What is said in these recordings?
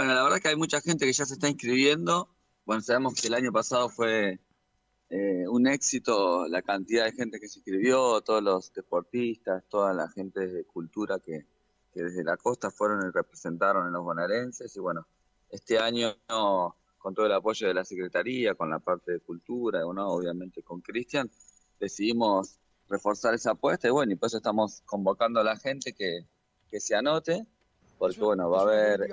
Bueno, la verdad que hay mucha gente que ya se está inscribiendo. Bueno, sabemos que el año pasado fue eh, un éxito la cantidad de gente que se inscribió, todos los deportistas, toda la gente de cultura que, desde la costa fueron y representaron en los bonaerenses. Y bueno, este año con todo el apoyo de la Secretaría, con la parte de cultura, bueno, obviamente con Cristian, decidimos reforzar esa apuesta y bueno, y por eso estamos convocando a la gente que, que se anote porque bueno, va a haber eh,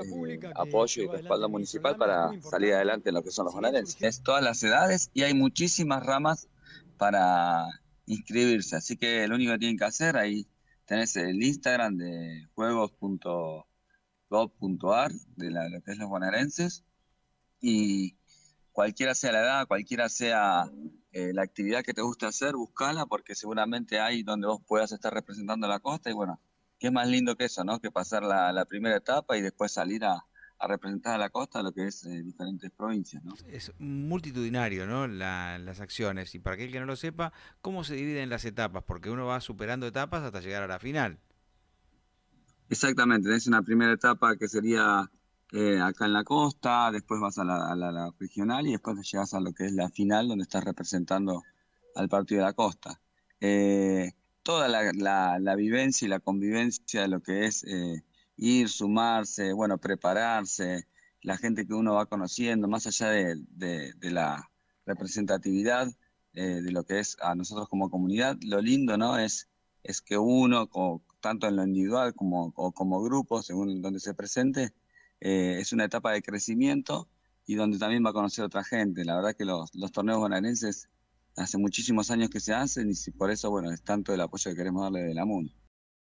apoyo y respaldo municipal para salir adelante en lo que son los bonaerenses. Es todas las edades y hay muchísimas ramas para inscribirse, así que lo único que tienen que hacer, ahí tenés el Instagram de juegos.gov.ar de lo que es los bonaerenses y cualquiera sea la edad, cualquiera sea eh, la actividad que te guste hacer, buscala porque seguramente hay donde vos puedas estar representando la costa y bueno, qué más lindo que eso, ¿no? Que pasar la, primera etapa y después salir a, representar a la costa lo que es eh, diferentes provincias. ¿no? Es multitudinario ¿no? las acciones y para aquel que no lo sepa, ¿cómo se dividen las etapas? Porque uno va superando etapas hasta llegar a la final. Exactamente, tienes una primera etapa que sería eh, acá en la costa, después vas a la, regional y después llegas a lo que es la final donde estás representando al partido de la costa. Eh, toda la, vivencia y la convivencia de lo que es eh, ir, sumarse, bueno, prepararse, la gente que uno va conociendo, más allá de, la representatividad eh, de lo que es a nosotros como comunidad, lo lindo, ¿no? Es, es que uno, tanto en lo individual como, como grupo, según donde se presente, eh, es una etapa de crecimiento y donde también va a conocer otra gente. La verdad que los, los torneos bonaerenses hace muchísimos años que se hacen y por eso, bueno, es tanto el apoyo que queremos darle de la MUN.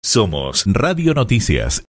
Somos Radio Noticias.